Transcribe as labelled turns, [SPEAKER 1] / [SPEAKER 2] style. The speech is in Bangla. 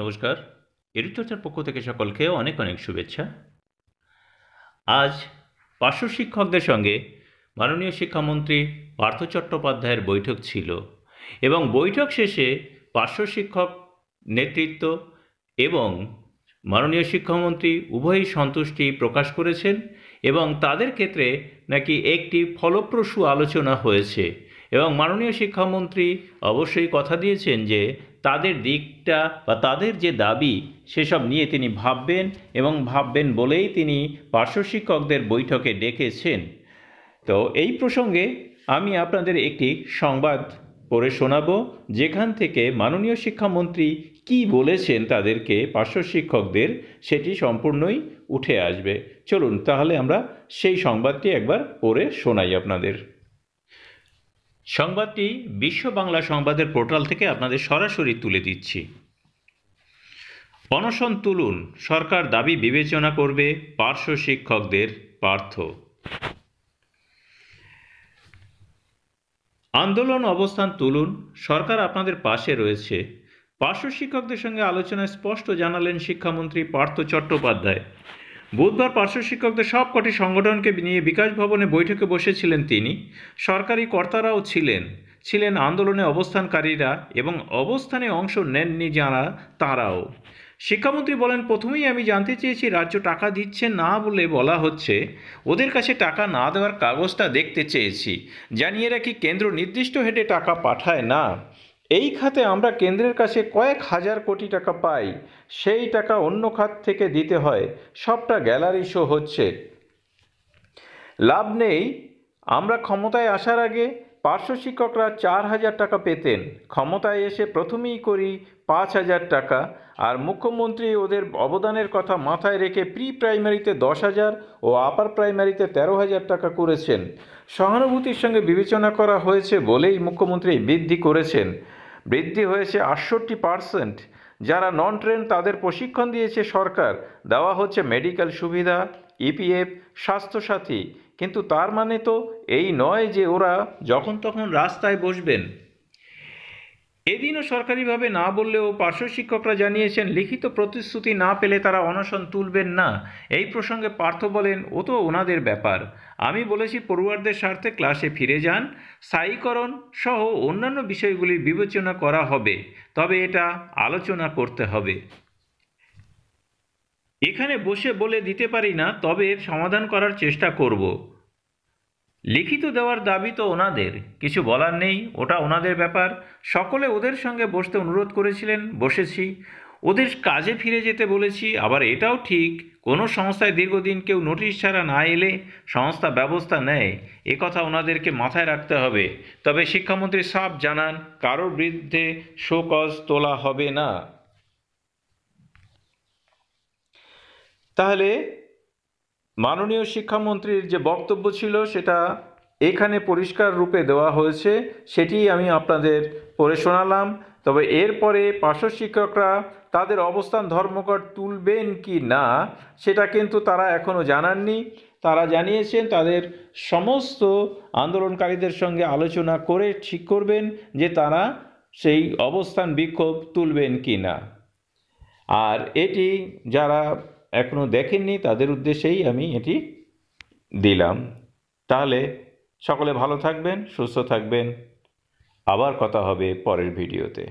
[SPEAKER 1] নমস্কার এরুচর্চার পক্ষ থেকে সকলকে অনেক অনেক শুভেচ্ছা আজ পার্শ্ব শিক্ষকদের সঙ্গে মাননীয় শিক্ষামন্ত্রী পার্থ চট্টোপাধ্যায়ের বৈঠক ছিল এবং বৈঠক শেষে পার্শ্ব শিক্ষক নেতৃত্ব এবং মাননীয় শিক্ষামন্ত্রী উভয়ই সন্তুষ্টি প্রকাশ করেছেন এবং তাদের ক্ষেত্রে নাকি একটি ফলপ্রসূ আলোচনা হয়েছে এবং মাননীয় শিক্ষামন্ত্রী অবশ্যই কথা দিয়েছেন যে তাদের দিকটা বা তাদের যে দাবি সেসব নিয়ে তিনি ভাববেন এবং ভাববেন বলেই তিনি পার্শ্বশিক্ষকদের বৈঠকে ডেকেছেন তো এই প্রসঙ্গে আমি আপনাদের একটি সংবাদ পড়ে শোনাব যেখান থেকে মাননীয় শিক্ষামন্ত্রী কি বলেছেন তাদেরকে পার্শ্ব শিক্ষকদের সেটি সম্পূর্ণই উঠে আসবে চলুন তাহলে আমরা সেই সংবাদটি একবার পড়ে শোনাই আপনাদের সংবাদটি বিশ্ব বাংলা সংবাদের পোর্টাল থেকে আপনাদের সরাসরি তুলে দিচ্ছি অনশন তুলুন সরকার দাবি বিবেচনা করবে পার্শ্ব শিক্ষকদের পার্থ আন্দোলন অবস্থান তুলুন সরকার আপনাদের পাশে রয়েছে পার্শ্ব শিক্ষকদের সঙ্গে আলোচনায় স্পষ্ট জানালেন শিক্ষামন্ত্রী পার্থ চট্টোপাধ্যায় বুধবার পার্শ্ব শিক্ষকদের সবকটি সংগঠনকে নিয়ে বিকাশ ভবনে বৈঠকে বসেছিলেন তিনি সরকারি কর্তারাও ছিলেন ছিলেন আন্দোলনে অবস্থানকারীরা এবং অবস্থানে অংশ নেননি যারা তারাও শিক্ষামন্ত্রী বলেন প্রথমেই আমি জানতে চেয়েছি রাজ্য টাকা দিচ্ছে না বলে বলা হচ্ছে ওদের কাছে টাকা না দেওয়ার কাগজটা দেখতে চেয়েছি জানিয়ে রাখি কেন্দ্র নির্দিষ্ট হেডে টাকা পাঠায় না এই খাতে আমরা কেন্দ্রের কাছে কয়েক হাজার কোটি টাকা পাই সেই টাকা অন্য খাত থেকে দিতে হয় সবটা গ্যালারি শো হচ্ছে লাভ নেই আমরা ক্ষমতায় আসার আগে পার্শ্ব শিক্ষকরা চার হাজার টাকা পেতেন ক্ষমতায় এসে প্রথমেই করি পাঁচ হাজার টাকা আর মুখ্যমন্ত্রী ওদের অবদানের কথা মাথায় রেখে প্রি প্রাইমারিতে দশ হাজার ও আপার প্রাইমারিতে তেরো হাজার টাকা করেছেন সহানুভূতির সঙ্গে বিবেচনা করা হয়েছে বলেই মুখ্যমন্ত্রী বৃদ্ধি করেছেন বৃদ্ধি হয়েছে আটষট্টি পারসেন্ট যারা নন ট্রেন তাদের প্রশিক্ষণ দিয়েছে সরকার দেওয়া হচ্ছে মেডিকেল সুবিধা ইপিএফ e স্বাস্থ্যসাথী কিন্তু তার মানে তো এই নয় যে ওরা যখন তখন রাস্তায় বসবেন এদিনও সরকারিভাবে না বললেও পার্শ্ব শিক্ষকরা জানিয়েছেন লিখিত প্রতিশ্রুতি না পেলে তারা অনশন তুলবেন না এই প্রসঙ্গে পার্থ বলেন ও তো ওনাদের ব্যাপার আমি বলেছি পড়ুয়ারদের স্বার্থে ক্লাসে ফিরে যান স্থায়ীকরণ সহ অন্যান্য বিষয়গুলি বিবেচনা করা হবে তবে এটা আলোচনা করতে হবে এখানে বসে বলে দিতে পারি না তবে সমাধান করার চেষ্টা করব লিখিত দেওয়ার দাবি তো ওনাদের কিছু বলার নেই ওটা ওনাদের ব্যাপার সকলে ওদের সঙ্গে বসতে অনুরোধ করেছিলেন বসেছি ওদের কাজে ফিরে যেতে বলেছি আবার এটাও ঠিক কোনো সংস্থায় দীর্ঘদিন কেউ নোটিশ ছাড়া না এলে সংস্থা ব্যবস্থা নেয় এ কথা ওনাদেরকে মাথায় রাখতে হবে তবে শিক্ষামন্ত্রী সাফ জানান কারোর বিরুদ্ধে শোকজ তোলা হবে না তাহলে মাননীয় শিক্ষামন্ত্রীর যে বক্তব্য ছিল সেটা এখানে পরিষ্কার রূপে দেওয়া হয়েছে সেটি আমি আপনাদের পড়ে শোনালাম তবে এরপরে পার্শ্ব শিক্ষকরা তাদের অবস্থান ধর্মঘট তুলবেন কি না সেটা কিন্তু তারা এখনও জানাননি তারা জানিয়েছেন তাদের সমস্ত আন্দোলনকারীদের সঙ্গে আলোচনা করে ঠিক করবেন যে তারা সেই অবস্থান বিক্ষোভ তুলবেন কি না আর এটি যারা এখনও দেখেননি তাদের উদ্দেশ্যেই আমি এটি দিলাম তাহলে সকলে ভালো থাকবেন সুস্থ থাকবেন আবার কথা হবে পরের ভিডিওতে